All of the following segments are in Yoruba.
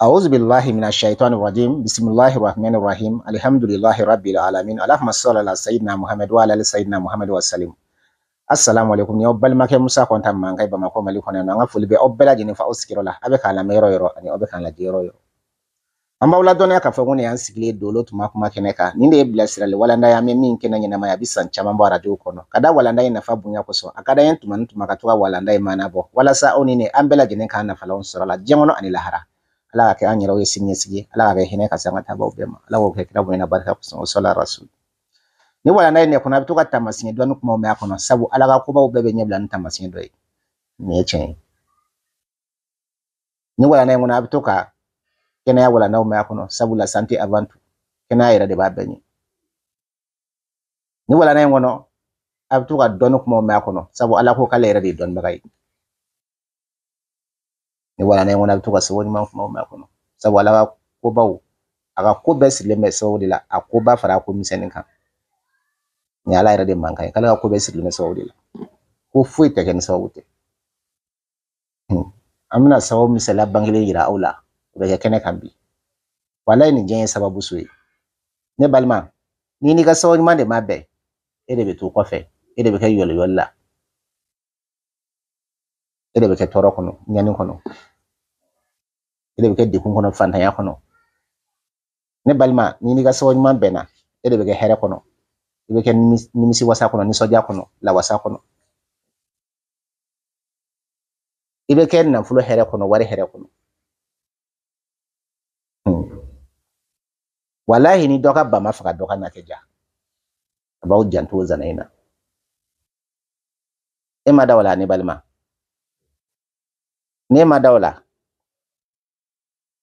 A'udhu billahi minashaitani rajim. Bismillahir rahmanir rahim. Alhamdulillahi rabbil alamin. Allahumma salli ala sayyidina Muhammad wa ala sayyidina Muhammad wa sallim. Assalamu alaikum. Ni balimakɛ Musa kɔntan man kai Bamakɔ Mali kɔnɔ yan nɔ. An ka foli fa aw la. A bɛ k'a lamɛn ani aw bɛ k'an lajɛ yɔrɔ yɔrɔ. An b'aw ladɔnniya k'a fɔ ko nin y'an sigilen dolo tuma kuma kɛnɛ kan. Nin min kɛnɛ ɲɛnamaya a bɛ san caman bɔ arajow kɔnɔ. Ka da walanda in nafa bonya kosɔn a ka d'an ye la ani lahara. ala ka kɛ an yɛrɛw ye sini ɲɛsigi ala ka kɛ hinɛ ka se an ka taabaw bɛɛ ma ala k'o kɛ kira bonya na barika kosɔn o sɔla rasul ni wala n'a ye nɛkɔnɔ a bɛ to ka taamasiyɛn dɔɔni kumaw mɛn a kɔnɔ sabu ala ka kobaw bɛɛ bɛ ɲɛbila ni taamasiyɛn dɔ ye nin ye tiɲɛ ye ni wala n'a ye kɔnɔ a bɛ to ka kɛnɛya walandaw mɛn a kɔnɔ sabula santé avant kɛnɛya yɛrɛ de b'a bɛɛ ɲɛ ni wala n'a ye kɔnɔ a bɛ to ka dɔɔni kumaw mɛn a kɔnɔ sabu ala ko k'ale yɛrɛ de ye dɔnnibaga ye Ni wala n'an ye ŋɔnɔ a bɛ to ka sababu ɲuman kuma o mɛn a kɔnɔ sabu ala ka kobaw a ka ko bɛɛ sirilen bɛ sababu de la a ko ba fara a ko misɛnnin kan nin ala yɛrɛ de man kan ye k'ale ka ko bɛɛ sirilen bɛ sababu de la ko foyi tɛ kɛ ni sababu tɛ Hmm. an bɛna sababu misaliya bangelen yira aw la o bɛ kɛ kɛnɛ kan bi walayi nin diɲɛ sababu so ye ne balima n'i n'i ka sababu ɲuman de ma bɛn e de bɛ to kɔfɛ e de bɛ kɛ yɔliyɔli la e de bɛ kɛ tɔɔrɔ kɔnɔ ɲani kɔnɔ e de bɛ kɛ dekun kɔnɔ fantanya kɔnɔ ne balima n'i n'i ka sababu ɲuman bɛnna e de bɛ kɛ hɛrɛ kɔnɔ i bɛ kɛ nimisiwasa kɔnɔ nisɔndiya kɔnɔ lawasa kɔnɔ i bɛ kɛ nafolo hɛrɛ kɔnɔ wari hɛrɛ kɔnɔ hmm. walahi ni dɔ ka ba ma faga dɔ ka na kɛ ja a b'aw janto o zana in na e ma da o la ne balima ne ma da o la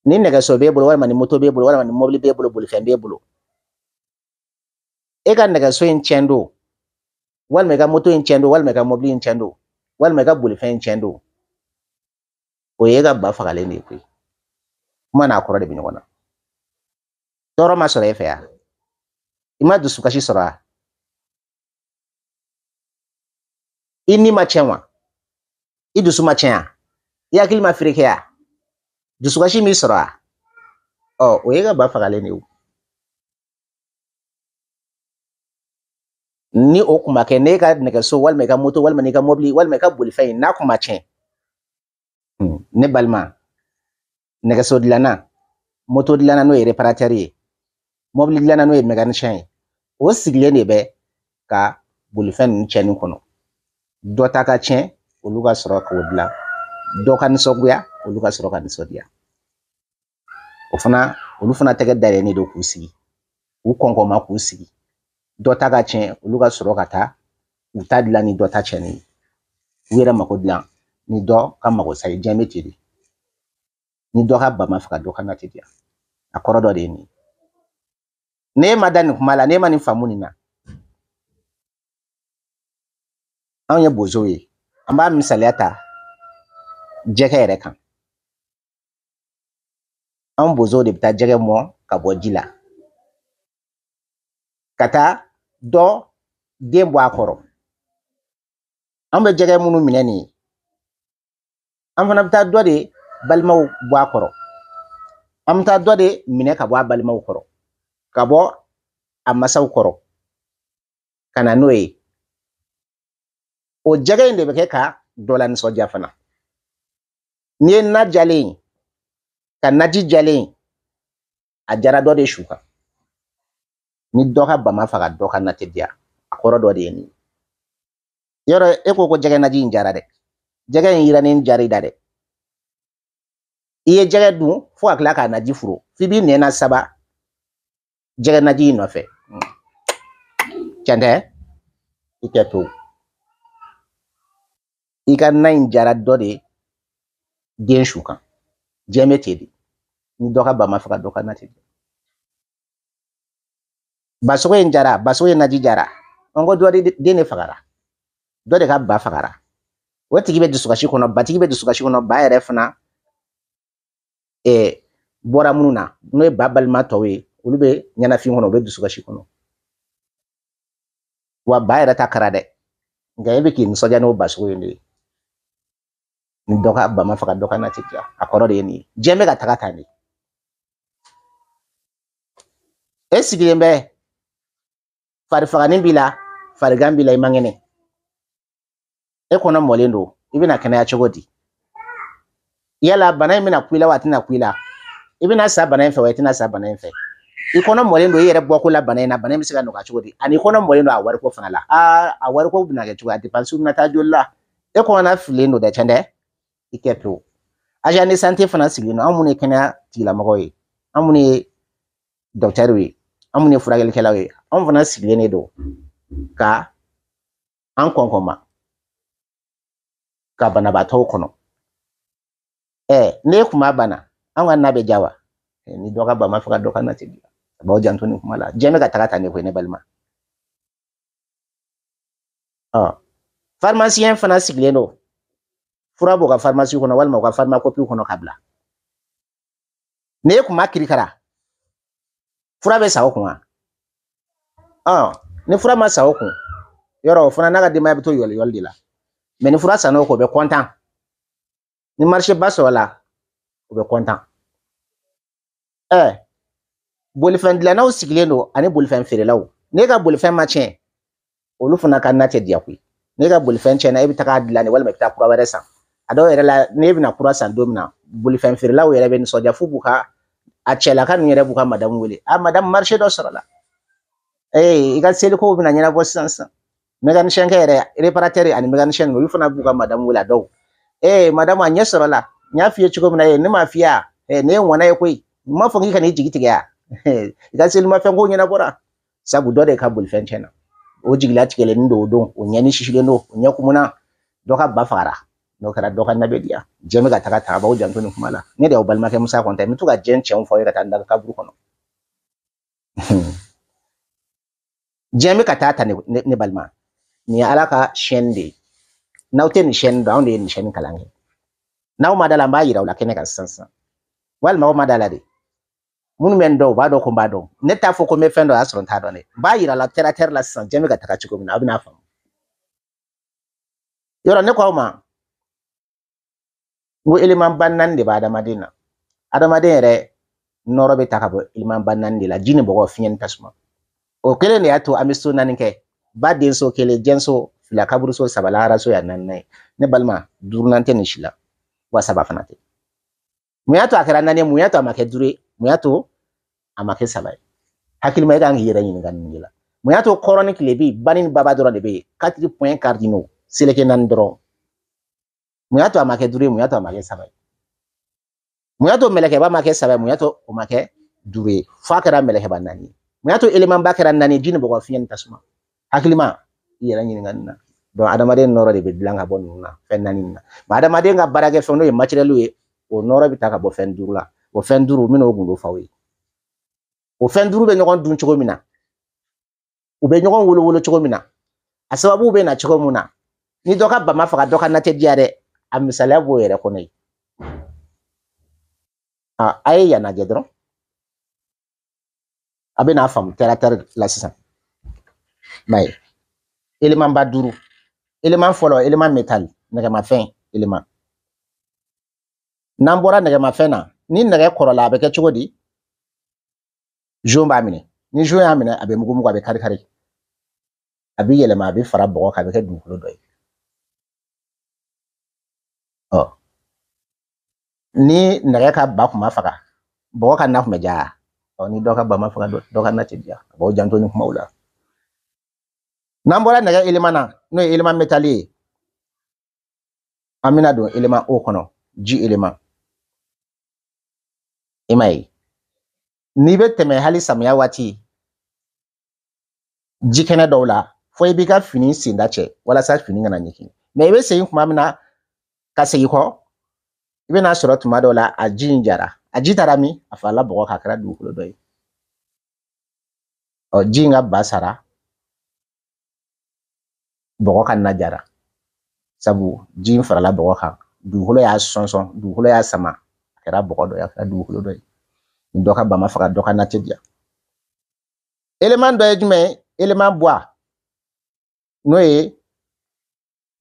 ni nɛgɛso b'e bolo walima ni moto b'e bolo walima ni mobili b'e bolo bolifɛn b'e bolo e ka nɛgɛso in tiɲɛ don walima i ka moto in tiɲɛ don walima i ka mobili in tiɲɛ don walima i ka bolifɛn in tiɲɛ don o ye e ka ba fagalen de ye koyi kuma n'a kɔrɔ de bɛ ɲɔgɔn na tɔɔrɔ ma sɔrɔ e fɛ yan i ma dusukasi sɔrɔ yan i ni ma tiɲɛ wa i dusu ma tiɲɛ wa i hakili ma feere kɛ Dusukasi min sɔrɔ a ɔ oh, o ye e ka ba fagalen de ye o ni o kun ma kɛ n'e ka nɛgɛso walima i ka moto walima i ka mobili walima i ka bolifɛn n'a kun ma tiɲɛ Hmm, ne balima nɛgɛso dilanna moto dilanna n'o ye reparateur ye mobili dilanna n'o ye mécanicien ye o sigilen de bɛ ka bolifɛn ninnu tiɲɛni kɔnɔ dɔ ta ka tiɲɛ olu ka sɔrɔ k'o dilan dɔ ka nisɔngoya olu ka sɔrɔ ka nisɔndiya o fana olu fana tɛgɛ dayɛlɛlen don k'u sigi k'u kɔnkɔn k'u sigi dɔ ta ka tiɲɛ olu ka sɔrɔ ka taa u ta dilan ni dɔ ta tiɲɛni ye u yɛrɛ mako dilan ni dɔ ka mago sa ye diɲɛ bɛ ten de ni dɔ ka ba ma faga dɔ ka na ten de a kɔrɔ dɔ de ye nin ye n'e ma da nin kuma la n'e ma nin faamu nin na anw ye bozow ye an b'a misaliya ta jɛgɛ yɛrɛ kan Anw bozow de bɛ taa jɛgɛ mɔ ka bɔ ji la ka taa dɔ den bɔ a kɔrɔ an bɛ jɛgɛ minnu minɛ nin ye an fana bɛ taa dɔ de balimaw bɔ a kɔrɔ an bɛ taa dɔ de minɛ ka bɔ a balimaw kɔrɔ e. ka bɔ a masaw kɔrɔ ka na n'o ye o jɛgɛ in de bɛ kɛ ka dɔ la fana n'i ye na jalen ye ka naji jalen a jara dɔ de su kan ni dɔ ka bama faga dɔ ka nati diya a kɔrɔ dɔ de ye nin yɔrɔ e ko ko jɛgɛ naji in jara dɛ jɛgɛ in yiranin jari da dɛ i ye jɛgɛ dun fo ka tila k'a naji furo f'i b'i nɛn saba jɛgɛ naji in nɔfɛ hmm. tiɲɛ i tɛ to i ka na in jara dɔ de den su kan diɲɛ bɛ ten ni dɔ ka ba ma faga dɔ ka na ten basogo in jara basogo in naji jara an ko dɔ de den de fagara dɔ de ka ba fagara o tigi bɛ dusukasi kɔnɔ batigi bɛ dusukasi kɔnɔ ba yɛrɛ fana eh, bɔra minnu na n'o ye ba balima tɔw ye olu bɛ ɲɛnafin kɔnɔ u bɛ dusukasi kɔnɔ wa ba yɛrɛ ta kara dɛ nka e bɛ k'i nisɔndiya n'o basogo in de ye Ni dɔ ka ba ma faga dɔ na tɛ akoro de ni jeme ye diɲɛ bɛ ka taga tan de e sigilen fari fagani b'i la farigan b'i la i man kɛnɛ e kɔnɔ yala bana in bɛna ku i la wa a tɛna ku i la i bɛna sa bana in fɛ wa i tɛna sa bana in fɛ i kɔnɔ mɔlen na bana in bɛ chogodi ani i kɔnɔ mɔlen don a wariko fana la aa a wariko bɛna kɛ cogo di a bɛna taa joli la e kɔnɔna i kɛ pewu agent de sante fana sigilen don an minnu ye kɛnɛya tigilamɔgɔw ye an minnu ye dɔkitɛriw ye an minnu ye furakɛlikɛlaw ye anw fana sigilen de don ka an kɔnkɔn ma ka banabaatɔw kɔnɔ ɛ e, n'e kun e, b'a banna an ka na bɛ ja wa ni dɔ ka ban n b'a fɛ ka dɔ ka na ten bi a b'aw janto nin kuma la diɲɛ bɛ ka taga tan de koyi ne balima ɔ ah. farimasiyɛn fana sigilen don fura b'o ka farimasi kɔnɔ walima o ka farimakopi kɔnɔ ka bila n'e e kun ma kirikara fura bɛ e sa o kun wa ɔn ni fura ma sa o kun yɔrɔ o fana n'a ka denbaya e bɛ to yɔliyɔli de la mɛ ni fura sanna o kun o bɛ kɔntan ni marise ba sɔrɔ la o bɛ kɔntan ɛ bolifɛn dilannaw sigilen don ani bolifɛn feerelaw n'e ka bolifɛn ma tiɲɛ olu fana ka na tɛ diya koyi n'e ka bolifɛn tiɲɛna e bɛ taga dilan de walima i bɛ taa kura wɛrɛ san a dɔw yɛrɛ la n'e bɛna kura san don min na bolifɛn feerelaw yɛrɛ bɛ nisɔndiya f'u b'u ka a cɛlaka ninnu yɛrɛ b'u ka madamu wele a madamu marise dɔ sɔrɔla ee i ka selikow bɛna ɲɛnabɔ sisan sisan mɛkanisiyɛnkɛ yɛrɛ reparatɛri ani mɛkanisiyɛn olu fana b'u ka madamu wele a dɔw ee madamu a ɲɛ sɔrɔla n y'a f'i ye cogo min na ee ne m'a f'i ye a ne ye ŋɔnɔ ye koyi n m'a fɔ k'i kana jigi tigɛ a i ka selimafɛn ɲɛnabɔra sabu dɔ de ka bolifɛn tiɲɛna o jigilatigɛlen don o don o ɲɛni sisilen don o ɲɛ dɔ ka ba fagara n'o kɛra dɔ ka labɛn di yan jɛ bɛ ka taga tagaba o janto nin kuma la ne de y'aw balimakɛ musa kɔnta n bɛ to ka jɛ cɛw fɔ aw ye ka taa n da kaburu kɔnɔ jɛ bɛ ka taa ta ne balima nin ye ala ka sɛni de ye n'aw tɛ nin sɛni dɔn anw de ye nin sɛni kalan kɛ n'aw ma da la n b'a yira aw la kɛnɛ kan sisan sisan walima aw ma da la de minnu bɛ n dɔn u b'a dɔn ko n b'a dɔn ne t'a fɔ ko n bɛ fɛn dɔ y'a sɔrɔ n t'a dɔn dɛ n b'a yira la tɛrɛ la sisan jɛ bɛ ka taga cogo min na aw bɛ n'a faamu yɔrɔ ne ko aw ma ko eleman ba naani de b'a adamaden na adamaden yɛrɛ nɔrɔ bɛ ta bɔ eleman ba naani la ji ni bɔgɔ fiɲɛ ni tasuma o kelen de y'a to an bɛ so naani kɛ ba den so kelen jɛn so fila kaburuso saba laharaso y'a naaninan ye ne balima duurunan tɛ nin si la wa saba fana tɛ mun y'a to a kɛra naani ye mun y'a to a ma kɛ duuru mun y'a to a ma kɛ saba ye hakilima e kan k'i yɛrɛ ɲininka nin de la mun y'a to kɔrɔ ni tile bɛ ba ni baba dɔrɔn de bɛ yen katiri pɔɲɛ kari seleke naani dɔrɔn munya to a ma kɛ duuru ye munya to a ma kɛ saba ye munya to mɛlɛkɛba ma kɛ saba ye munya to o ma kɛ duuru ye f'a kɛra mɛlɛkɛba naani ye munya to elemanba kɛra naani ji ni bɔgɔ fiɲɛ ni tasuma hakilima i yɛrɛ ɲininka nin na donc adamaden nɔrɔ de bɛ dilan ka bɔ ninnu na fɛn naani na mɛ adamaden ka baarakɛfɛn n'o ye matériel ye o nɔrɔ bɛ taa ka bɔ o fɛn duuru minnu o gundo o fɛn duuru bɛ ɲɔgɔn dun cogo min na u bɛ ɲɔgɔn wolowolo cogo min na a na cogo min ni dɔ ka bama faga dɔ ka natɛ a misaliya b'o yɛrɛ kɔnɔ yen a ye yan lajɛ dɔrɔn a bɛ n'a faamu tɛrɛtɛrɛ la sisan m'a ye elemanba duuru eleman fɔlɔ eleman metali nɛgɛmafɛn eleman n'an bɔra nɛgɛmafɛn na ni nɛgɛ kɔrɔla a bɛ kɛ cogo di zon b'a minɛ ni zon y'a minɛ a bɛ mugumugu a bɛ kari kari a bɛ yɛlɛma a Ɔ ni nɛgɛ ka ba kun ma faga bɔgɔ ka na kun bɛ ja ni dɔ ka ba ma faga dɔ ka na tɛ ja a b'aw janto ni kumaw la n'an bɔra nɛgɛ eleman na n'o ye eleman metali ye an bɛna don eleman o kɔnɔ ji eleman i m'a ye n'i bɛ tɛmɛ hali samiya waati ji kɛnɛ dɔw la fo i b'i ka fini senda cɛ walasa fini kana ɲigin mɛ i bɛ segin tuma min na ka segin kɔ i bɛna sɔrɔ tuma dɔw la a ji in jara a ji taara min a fa bɔgɔ k'a kɛra dugukolo dɔ ye ɔ ji ka ba sara bɔgɔ ka na jara sabu ji farala bɔgɔ kan dugukolo y'a sɔnsɔn dugukolo y'a sama a kɛra bɔgɔ dɔ ye a kɛra dugukolo dɔ ye nin dɔ ka ba ma faga dɔ ka na tɛ diya eleman dɔ ye jumɛn ye eleman buwa n'o ye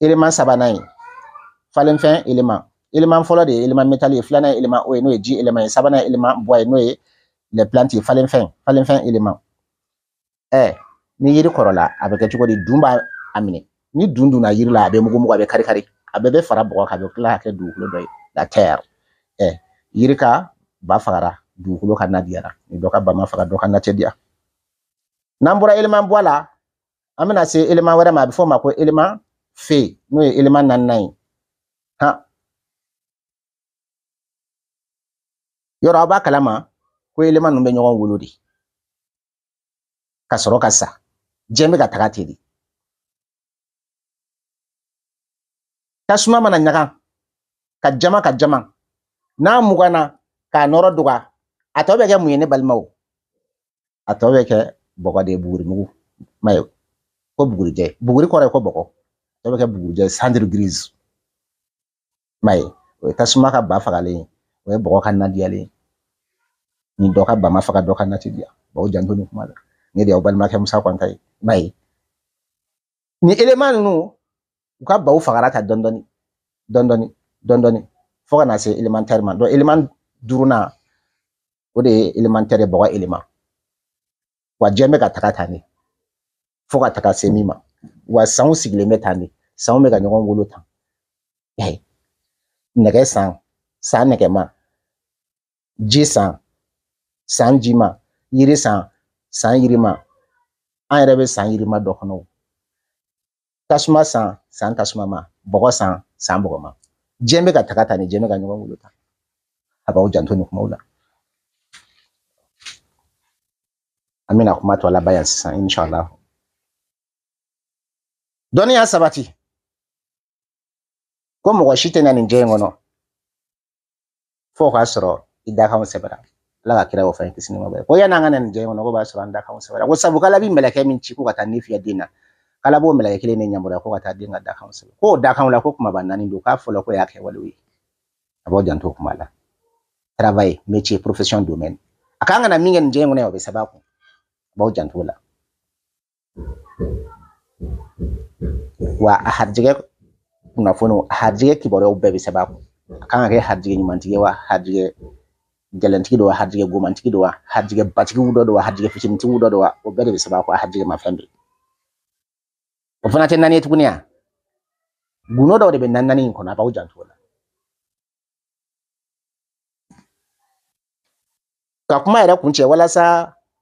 eleman sabanan ye falenfɛn eleman eleman fɔlɔ de ye eleman metal ye filanan ye eleman o ye n'o ye ji eleman ye sabanan ye eleman bois ye n'o ye le plante ye falenfɛn falenfɛn eleman ɛ ni yiri kɔrɔla a bɛ kɛ cogo di dun b'a a minɛ ni dun dunna yiri la a bɛ mugu mugu a bɛ kari kari a bɛɛ bɛ fara bɔgɔ kan a bɛ tila ka kɛ dugukolo dɔ ye la terre ɛ yiri ka ba fagara dugukolo ka na diyara ni dɔ ka ba ma faga dɔ ka na tɛ diya n'an bɔra eleman bɔ la an bɛna se eleman wɛrɛ ma a bɛ fɔ o ma ko eleman fe n'o ye eleman naaninan ye Hɔn yɔrɔ a b'a kalama ko elema ninnu bɛ ɲɔgɔn wolo de ka sɔrɔ ka sa diɲɛ bɛ ka taga ten de tasuma mana ɲaga ka jama ka jama n'a mugana k'a nɔrɔ dɔgɔ a tɔ bɛ kɛ mun ye ne balimaw a tɔ bɛ kɛ bɔgɔ de ye bugurimugu ma ye ko bugurijɛ buguri kɔrɔ ye ko bɔgɔ a tɔ bɛ kɛ bugurijɛ ye m'a ye o ye tasuma ka ba fagalen o ye bɔgɔ ka nadiyalen ye nin dɔ ka ba ma faga dɔ ka nati diya bawo janto nin kuma la ne de y'aw balimakɛ musa kɔnta ye m'a ye nin elema ninnu u ka baw fagara ta dɔndɔni dɔndɔni dɔndɔni fo ka na se elemantɛri ma dɔn eleman duurunan o de ye elemantɛri bɔgɔ eleman wa diɲɛ bɛ ka taga tan de fo ka taga se min ma wa sanw sigilen bɛ tan de sanw bɛ ka ɲɔgɔn wolo tan nɛgɛ san san nɛgɛma ji san san jima yiri san san yirima an yɛrɛ bɛ san yirima dɔ kɔnɔ tasuma san san tasuma ma bɔgɔ san san bɔgɔ ma diɲɛ bɛ ka taga tan ni diɲɛ bɛ ka ɲɔgɔn wolo tan a b'aw janto nin kumaw la an bɛna kuma tɔ laban yan sisan inshallah dɔnniya sabati ko mɔgɔ si tɛ na nin diɲɛ in kɔnɔ fo o k'a sɔrɔ i dakanw sɛbɛra ala ka kira o fɛn kisi ni nɛɛma ko yan'an ka na nin diɲɛ in kɔnɔ ko b'a sɔrɔ an dakanw sɛbɛra ko sabu k'ala bi mɛlɛkɛ min ci ko ka taa ni fiyɛ den na k'ala b'o mɛlɛkɛ kelen de yamaruya ko ka taa den ka dakanw sɛbɛ k'o dakanw la ko kumaba naani don k'a fɔlɔ ko y'a kɛwalew ye a b'aw janto o kuma la travail métier profession domaine a kan ka na min kɛ nin diɲɛ in kɔnɔ yan o bɛ sɛbɛn a kun a b'aw janto o la wa a harijɛgɛ kunnafoniw hadrijɛ kibaruyaw bɛɛ bɛ sɛbɛn a kun a kan ka kɛ hadrijɛ ɲumantigi wa hadrijɛ gɛlɛntigi don wa hadrijɛ gomantigi don wa hadrijɛ batigiw dɔ don wa hadrijɛ fitinintigiw dɔ don wa o bɛɛ de bɛ sɛbɛn a kun a hadrijɛ ma fɛn bɛ yen o fana tɛ naani ye tuguni yan gundo dɔw de bɛ naani naani in kɔnɔ a b'aw janto o la ka kuma yɛrɛ kun cɛ walasa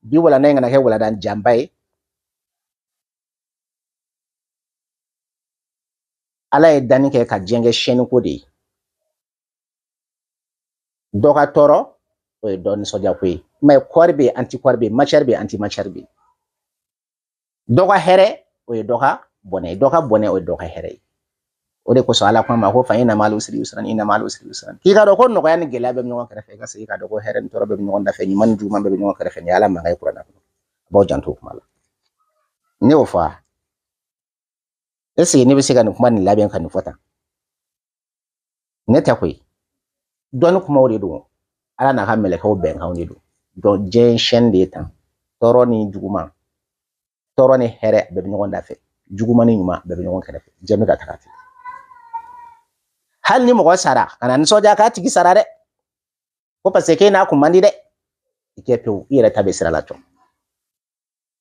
bi walanda in kana kɛ waladan janba ye ala ye danni kɛ ka diɲɛ kɛ siyɛnniko de ye dɔ ka tɔɔrɔ o ye dɔ nisɔndiyako ye i m'a ye kɔɔri be yen an ti kɔɔri bɛ yen macɛri be yen an ti macɛri bɛ yen dɔ ka hɛrɛ o ye dɔ ka bɔnɛ ye dɔ ka bɔnɛ o ye dɔ ka hɛrɛ ye o de kosɔn ala ko a ma ko fa i na malo siri siran i na malo siri siran k'i ka dɔn ko nɔgɔya ni gɛlɛya bɛɛ bɛ ɲɔgɔn kɛrɛfɛ i ka segin k'a dɔn ko hɛrɛ ni tɔɔrɔ bɛɛ bɛ ɲɔgɔn nɔfɛ ɲuman ni juguman bɛɛ bɛ ɲɔgɔn kɛrɛfɛ nin ala mankan ye kuranɛ kɔnɔ a b'aw janto o kuma la ne y'o fɔ a esege ne bɛ se ka nin kuma nin labɛn ka nin fɔ ne tɛ koyi dɔnni kumaw de don ala n'a ka mɛlɛkɛw bɛnkanw de don dɔn diɲɛ sɛni de ye tan tɔɔrɔ ni juguman tɔɔrɔ ni hɛrɛ bɛɛ bɛ ɲɔgɔn dafɛ juguman ni ɲuman bɛɛ bɛ ɲɔgɔn kɛrɛfɛ diɲɛ bɛ ka taga ni mɔgɔ sara ka na nisɔndiya k'a tigi sara dɛ ko paseke k'e n'a kun man di dɛ i kɛ pewu i sira la tɔ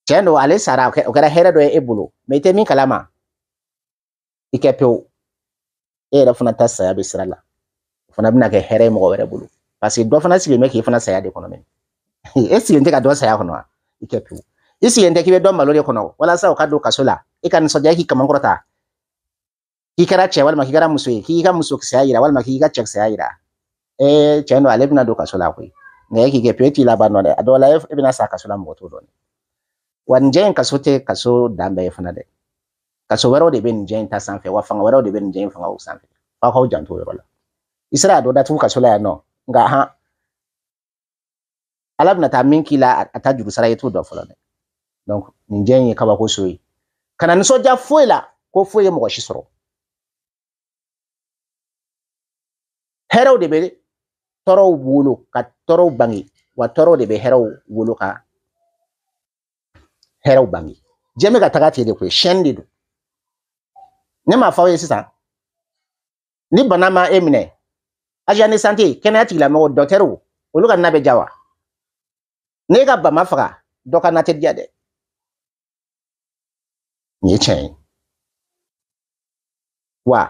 tiɲɛ don ale sara o kɛra hɛrɛ dɔ e bolo mɛ i min kalama i kɛ pewu e yɛrɛ fana ta saya bɛ sira la o fana bɛna kɛ hɛrɛ ye mɔgɔ wɛrɛ bolo paseke dɔ fana sigilen bɛ k'i fana saya de kɔnɔ mɛ e sigilen tɛ ka dɔ saya kɔnɔ wa i kɛ pewu i sigilen tɛ k'i bɛ dɔ malo de kɔnɔ walasa o ka don kaso la i ka nisɔndiya k'i kamankɔrɔta k'i kɛra cɛ walima k'i kɛra muso ye k'i ka musokisɛya yira walima k'i ka cɛkisɛya yira ee cɛn do ale bɛna don kaso la koyi nka e k'i kɛ pewu e t'i laban nɔ dɛ a dɔw la e bɛna sa kaso la mɔgɔ t'o dɔn wa nin jɛ in kaso tɛ kaso dan bɛɛ ye fana dɛ Kaso wɛrɛw de bɛ nin jɛ in ta sanfɛ wa fanga wɛrɛw de bɛ nin jɛ in fanga o sanfɛ f'a k'aw janto o yɔrɔ la i sera k'a dɔ datugu kaso la yan nɔ nka han ala bɛna taa min k'i la a- ta juru sara i t'o dɔn fɔlɔ dɛ donc nin jɛ in ye kabako so ye kana nisɔndiya foyi la ko foyi ye mɔgɔ si sɔrɔ hɛrɛw de bɛ tɔɔrɔw wolo ka tɔɔrɔw bange wa tɔɔrɔw de bɛ hɛrɛw wolo ka hɛrɛw bange diɲɛ bɛ ka taga ten de koyi siyɛnni de don ne ma fa ye sisan ni bana ma e minɛ agent de santé kɛnɛya tigilamɔgɔ dɔtɛriw olu ka na bɛ ja wa n'e ka ba ma faga dɔ ka na tɛ diya dɛ nin ye tiɲɛ ye wa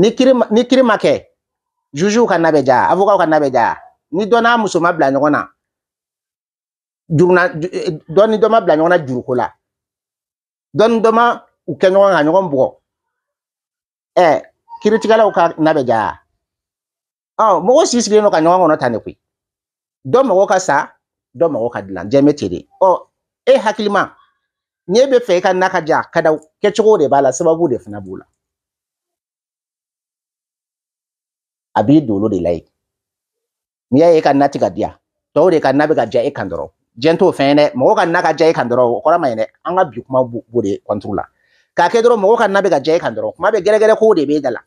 ni kiri ni kiri ma kɛ jujuw ka na bɛ ja avokaw ka na bɛ ja ni dɔ n'a muso ma bila ɲɔgɔn na juruna eh, dɔ ni dɔ ma bila ɲɔgɔn na juruko la dɔ ni dɔ ma u kɛ ɲɔgɔn e ka ɲɔgɔn bugɔ ɛ kiritigɛlaw ka na bɛ ja ɔ mɔgɔ si sigilen don ka ɲɔgɔn kɔnɔ tan de koyi dɔ ka sa dɔ mɔgɔ ka dilan jɛn bɛ ten de ɔ e hakilima n'e bɛ fɛ i ka na ka ja ka de b'a la sababu de fana b'o la de lai, yen n'i y'a ka na ti ka di de ka na bɛ ka ja e kan dɔrɔn jɛn t'o ka na ka ja e kan dɔrɔn o kɔrɔ man ɲi dɛ an ka kake kɛ dɔrɔn mɔgɔ ka na bɛ ka ja e kan dɔrɔn kuma bɛɛ gɛrɛgɛrɛ kow de b'e da la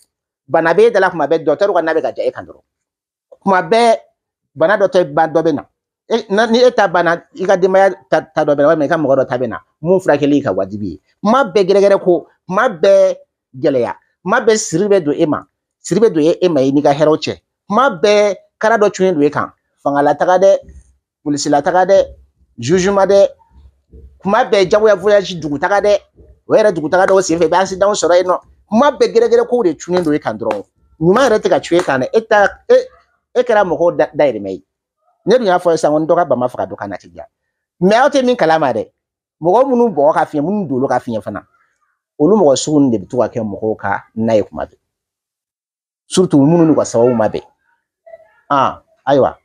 bana b'e da la kuma bɛɛ dɔtɛriw ka na bɛ ka ja e kan dɔrɔn kuma bɛɛ bana dɔ tɛ ban dɔ bɛ na e na ni e ta banna i ka denbaya ta ta dɔ bɛ na walima i ka mɔgɔ dɔ ta bɛ na mun furakɛli ka wajibi ye kuma bɛɛ gɛrɛgɛrɛ ko kuma bɛɛ gɛlɛya kuma bɛɛ siri bɛ don e ma siri bɛ don e ma i n'i ka hɛrɛw cɛ kuma bɛɛ kara dɔ cunnen don e kan fangalataga dɛ polisilataga dɛ zuzuma dɛ kuma bɛɛ jagoya voyage dugutaga dɛ o yɛrɛ dugutaga dɔw senfɛ i bɛ accident sɔrɔ yen nɔ kuma bɛɛ gɛrɛgɛrɛ kow de cunnen don e kan dɔrɔn ɲuman yɛrɛ tɛ ka cun e kan dɛ e ta e e kɛra mɔgɔw dayirimɛ ye ne dun y'a fɔ sisan ko n dɔ bama faga dɔ ka na ti diya mɛ aw tɛ min kalama dɛ mɔgɔ minnu bɔgɔ ka fiɲɛ minnu dolo ka fiɲɛ fana olu mɔgɔ sugu ninnu de bɛ to ka kɛ mɔgɔw ka na ye kuma bɛɛ minnu n'u ka sababu ma bɛn ah, ayiwa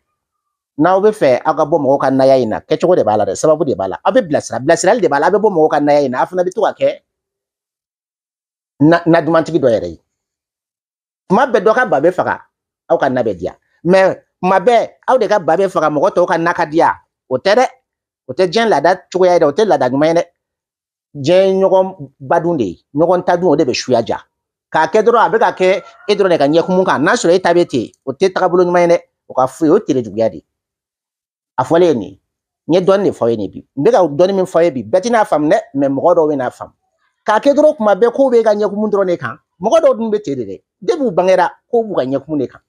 n'aw bɛ fɛ aw ka bɔ mɔgɔw ka naya in na kɛcogo de b'a la dɛ sababu de b'a la aw bɛ bilasira bilasirali de b'a la aw bɛ bɔ mɔgɔw ka naya in na aw fana bɛ to ka kɛ na na dumantigi dɔ yɛrɛ ye tuma bɛɛ dɔ ka ba bɛ faga aw ka na bɛ diya mɛ tuma bɛɛ aw de ka ba bɛ faga mɔgɔ tɔw ka na ka diya o tɛ dɛ o tɛ diɲɛ laada cogoya ye dɛ o tɛ laada ɲuman ye dɛ diɲɛ ɲɔgɔn badun de ye ɲɔgɔn ta dun o de bɛ suya ja k'a kɛ dɔrɔn a bɛ ka kɛ e dɔrɔn de ka ɲɛkumu kan n'a sɔrɔ e ta bɛ ten o tɛ tagabolo ɲuman ye dɛ o ka f'u o ye terejuguya de ye a fɔlen ye nin n ye dɔɔnin de fɔ aw ye nin bi n bɛ ka dɔɔnin min fɔ aw ye bi bɛɛ tɛ n'a faamu dɛ mɛ mɔgɔ dɔw bɛ n'a faamu k'a kɛ dɔrɔn kuma bɛɛ k'o bɛ ka ɲɛkumu dɔrɔn de kan mɔgɔ dɔw dun bɛ ten de dɛ depi u bangera k'o b'u ka ɲɛkumu de kan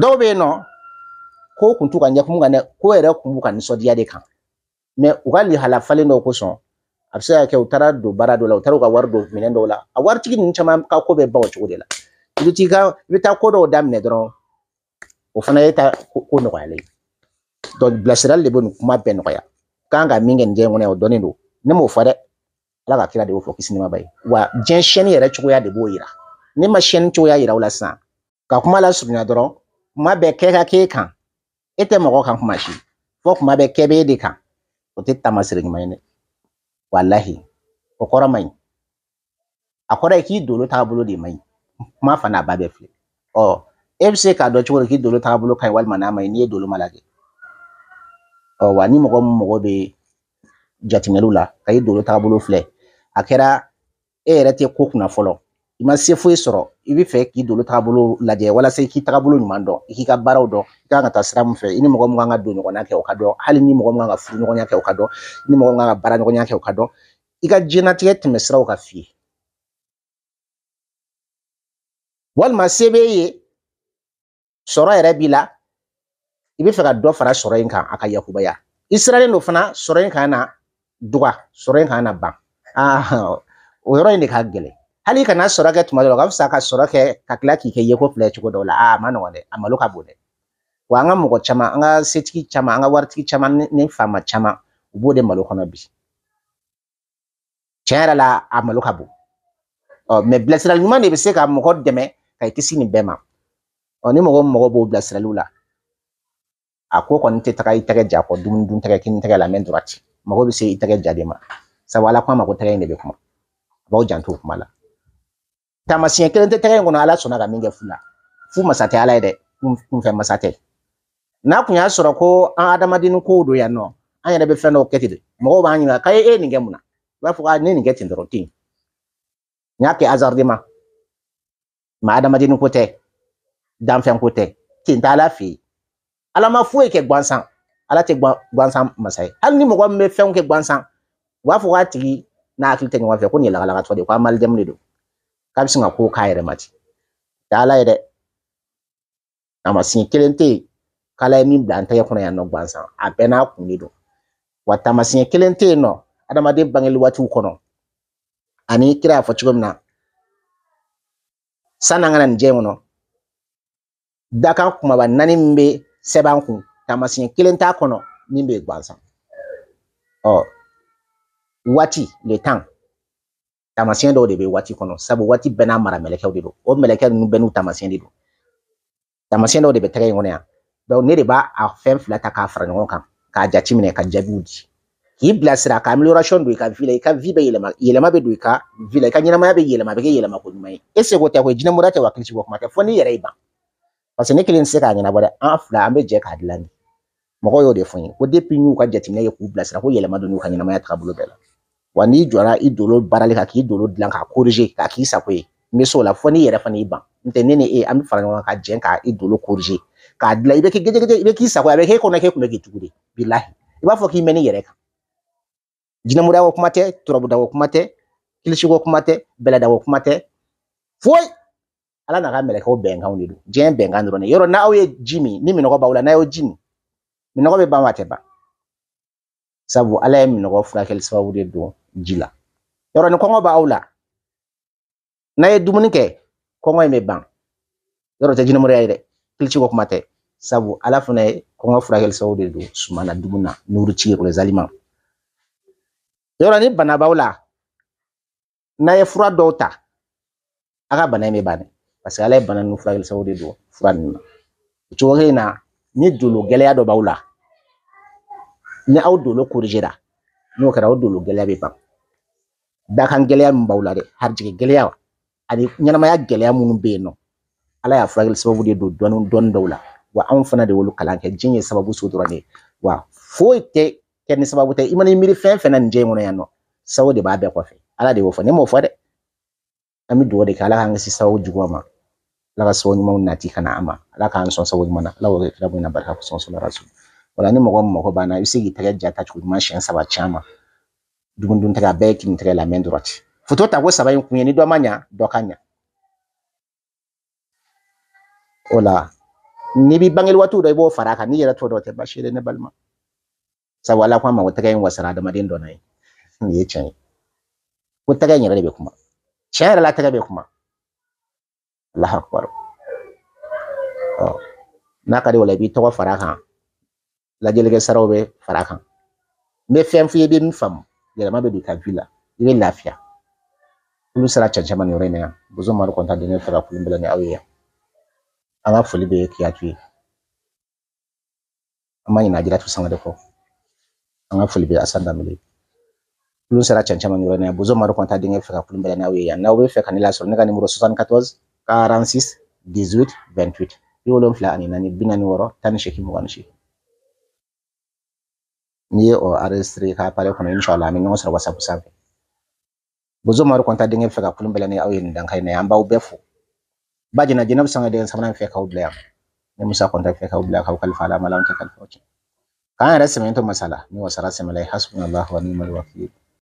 dɔw bɛ yen nɔ k'o kun t'u ka ɲɛkumu kan dɛ k'o yɛrɛ kun b'u ka nisɔndiya de kan mɛ u ka lihala falen dɔw kosɔn a bɛ se ka kɛ u taara don baara dɔ la u taara u ka wari don minɛn dɔw la a waritigi ninnu caman ka ko bɛ ban o cogo de la i bɛ taa ko dɔw daminɛ dɔrɔn o fana ye ta ko nɔgɔyalen ye bilasirali de bɛ nin kuma bɛɛ nɔgɔya kan ka min kɛ nin diɲɛ kɔnɔ yan o dɔnnen don ne m'o fɔ dɛ ala ka kira de y'o fɔ kisi ni b'a ye wa diɲɛ siyɛnni yɛrɛ cogoya de b'o yira ne ma siyɛnni cogoya yira o la sisan ka kuma lasurunya dɔrɔn kuma bɛɛ kɛ ka k'e kan e tɛ mɔgɔ kan kuma si fo kuma bɛɛ kɛ b'e de kan o tɛ taamasere ɲuman ye dɛ walahi o kɔrɔ man ɲi a kɔrɔ ye k'i dolo taabolo de man ɲi kuma fana a ba bɛɛ filɛ ɔ e bɛ se k'a dɔn cogo di k'i dolo taabolo ka ɲi walima n'a man ɲi n'i ye dolo ma lajɛ wa ni mɔgɔ min mago bɛ jateminɛw la ka i dolo taabolo filɛ a kɛra e yɛrɛ tɛ ko kunna fɔlɔ i ma se foyi sɔrɔ i bɛ fɛ k'i dolo taabolo lajɛ walasa i k'i taabolo ɲuman dɔn i k'i ka baaraw dɔn i kan ka taa sira min fɛ i ni mɔgɔ min kan ka don ɲɔgɔnya kɛ o ka dɔn hali ni mɔgɔ min kan ka furu ɲɔgɔnya kɛ o ka dɔn i ni mɔgɔ min kan ka baara ɲɔgɔnya kɛ o ka dɔn i ka diɲɛnatigɛ tɛmɛsiraw ka f'i ye walima se b'e ye sɔrɔ yɛrɛ b'i la i bɛ fɛ ka dɔ fara sɔrɔ in kan a ka yakubaya i siralen don fana sɔrɔ in kan na dɔgɔ sɔrɔ in kan na ban o yɔrɔ in de ka gɛlɛn hali kana sɔrɔ kɛ tuma dɔ la o ka fisa ka sɔrɔ kɛ ka tila k'i kɛ yeko filɛ cogo dɔw la a ma nɔgɔn dɛ a malo ka bon dɛ wa an ka mɔgɔ caman an ka setigi caman an ka waritigi caman ni faama caman u b'o de malo kɔnɔ bi tiɲɛ yɛrɛ la a malo ka bon ɔ mɛ bilasirali ɲuman de bɛ se ka mɔgɔ dɛmɛ ka i kisi nin bɛɛ ma ɔ ni mɔgɔ mɔgɔ b'o bilasiraliw la a ko kɔni tɛ taga i tɛgɛ ja kɔ dumuni dun tɛgɛ kini tɛgɛ lamɛn dɔrɔn ti mago bɛ se i tɛgɛ ja de ma sabu ala ko ma ko tɛgɛ in de bɛ kuma a b'aw janto o kuma la taamasiyɛn kelen tɛ tɛgɛ in kɔnɔ ala sɔnna ka um- min kɛ fu la fu masa tɛ ala ye dɛ kunfɛ masa tɛ n'a kun y'a sɔrɔ ko an adamaden kow don yan nɔ an yɛrɛ bɛ fɛn dɔw kɛ ten de mɔgɔw b'an ɲininka k'a ye e nin kɛ mun na i b'a fɔ ne nin kɛ ten dɔrɔn ten n y'a kɛ hasard ma adamaden ko tɛ danfɛn ko tɛ ten t'ala fɛ yen ala ma foyi kɛ gansan ala tɛ gansan masa ye hali ni mɔgɔ min bɛ fɛnw kɛ gansan u b'a fɔ k'a tigi n'a hakili tɛ ɲɔgɔn fɛ ko nin ye lagalagatɔ de ye ko amalijamu de don k'a bɛ sin ka ko k'a yɛrɛ ma ten tɛ ala ye dɛ taamasiyɛn kelen tɛ yen k'ala ye min bila an tɛgɛ kɔnɔ yan nɔ gansan a bɛɛ n'a kun de don wa taamasiyɛn kelen tɛ yen nɔ adamaden bangeli waatiw kɔnɔ ani kira y'a fɔ cogo min na san'an ka na nin jɛ in kɔnɔ dakan kumaba naani min bɛ sɛbɛn kun taamasiyɛn kelen t'a kɔnɔ min bɛ gansan ɔ waati le tan taamasiyɛn dɔw de bɛ waati kɔnɔ sabu waati bɛɛ n'a mara mɛlɛkɛw de don o mɛlɛkɛ ninnu bɛɛ n'u taamasiyɛn de don taamasiyɛn dɔw de bɛ tɛgɛ in kɔnɔ yan ne de b'a a fɛn fila ta k'a fara ɲɔgɔn kan k'a jateminɛ ka jaabiw di k'i bilasira ka amélioration don i ka vie la i ka vie bɛ yɛlɛma yɛlɛma bɛ don i ka vie la i ka ɲɛnamaya bɛ yɛlɛma a bɛ kɛ yɛlɛma ko ɲuman ye e seko tɛ koyi jinɛmɔgɔya tɛ wa kilisiko kuma tɛ fo n'i yɛrɛ y'i ban Parce que ne kelen tɛ se k'a ɲɛnabɔ dɛ an fila an bɛ jɛ k'a dilan de mɔgɔ y'o de fɔ n ye ko depi n y'u ka jateminɛ ye k'u bilasira ko yɛlɛma don n'u ka ɲɛnamaya taabolo bɛɛ la wa n'i jɔra i dolo baarali kan k'i dolo dilan k'a k'a k'i sago ye n bɛ se o la fo n'i yɛrɛ fana y'i ban n tɛ ne ni e an bɛ fara ɲɔgɔn kan ka jɛn k'a i dolo korize k'a dilan i bɛ k'i gɛjɛgɛjɛ i bɛ k'i sago ye a bɛ k'e kɔnɔ k'e kun bɛ e k'i tugu de bilahi i b'a fɔ k'i mɛn yɛrɛ kan jinɛmuruyako kuma tɛ turabudako kuma tɛ kilisiko kuma tɛ bɛlɛdako kuma tɛ foyi ala n'a ka mɛlɛkɛw bɛnkanw de don diɲɛ bɛnkan dɔrɔn de yɔrɔ n'aw ye ji min ni minɔgɔ b'aw la n'a y'o ji min minɔgɔ bɛ ban wa a tɛ ban sabu ala ye minɔgɔ furakɛli sababu de don ji la yɔrɔ ni kɔngɔ b'aw la n'a ye dumuni kɛ kɔngɔ in bɛ ban yɔrɔ tɛ jinɛmɔrɔya ye dɛ kilici ko kuma tɛ sabu ala fana ye kɔngɔ furakɛli sababu de don suman na dumuni na nuruci rozalima yɔrɔ ni bana b'aw la n'a ye fura dɔw ta a ka bana in bɛ ban dɛ parce que ala bana nu furakɛli sababu de don fura ninnu na o cogo in na ni dolo gɛlɛya dɔ b'aw la ni aw dolo korijera n'o kɛra o dolo gɛlɛya bɛ ban dakan gɛlɛya min b'aw la dɛ harijigɛ gɛlɛya ani ɲɛnamaya gɛlɛya minnu bɛ yen nɔ ala y'a furakɛli sababu de don dɔɔni dɔɔni dɔw la wa anw fana de y'olu kalan kɛ diɲɛ ye sababu so dɔrɔn de wa foyi tɛ kɛ ni sababu tɛ i mana i miiri fɛn fɛn na nin diɲɛ kɔnɔ yan nɔ sababu de b'a bɛɛ kɔfɛ ala de y'o fɔ ne m'o fɔ dɛ an bɛ dugawu de kɛ ala k'an kisi sababu ma ala ka sababu ɲumanw nati ka na an ma ala k'an sɔn sababu ɲuman na ala k'o kɛ kira bonya barika kɔsɔn sɔrɔ la sɔn o ni mɔgɔ min banna i bɛ se k'i tɛgɛ ja ta ɲuman siɲɛ saba caman dumuni dun tɛgɛ a bɛɛ ye kini tɛgɛ lamɛn dɔrɔn ci foto ta ko saba in kun ye ni dɔ ma ɲa dɔ ka ɲa o la n'i b'i bange waatiw dɔ i b'o fara a kan n'i yɛrɛ t'o dɔn o tɛ baasi ye dɛ ne balima sabu ala ko ma ko tɛgɛ in wasara adamaden dɔ ye nin ye tiɲɛ ye ko tɛgɛ in yɛrɛ de bɛ kuma tiɲɛ yɛrɛ la tɛgɛ bɛ kuma Allahu akbar n'a kadi wala b'i tawa fara La jele ke bɛ fara kan n bɛ f'i bi i Yela mabe faamu kavila. Ile lafia. i sara la i bɛ lafiya Buzo maru konta ma nin yɔrɔ ne fɛ ka kun ni aw ye yan an ka foli bɛ ina ye tu sanga de kɔ an ka foli bɛ asan danbele olu sera cɛncɛn ma nin yɔrɔ in na yan bozo mari kɔntan den ne fɛ ka kun bɛlɛn ni aw ye yan n'aw bɛ fɛ ne lasɔrɔ 74 46 18 28 bi wolonfila ani naani bi naani wɔɔrɔ tan ni seegin ni ye o aresire ka pare kɔnɔ inshallah an ɲɔgɔn sɔrɔ wasapu sanfɛ bozo mari kɔnta denkɛ fɛ ka kulon bɛɛ ni aw ye nin dankan na an b'aw bɛɛ fo ba jɛna jɛnɛbu sanga denkɛ sabanan fɛ k'aw bila yan ne musa kɔnta fɛ k'aw bila k'aw kalifa ala ma tɛ kalifa aw cɛ k'an yɛrɛ sɛmɛntɔ masala ni wasara sɛmɛla ye hasbunallahu wa ni'mal wakil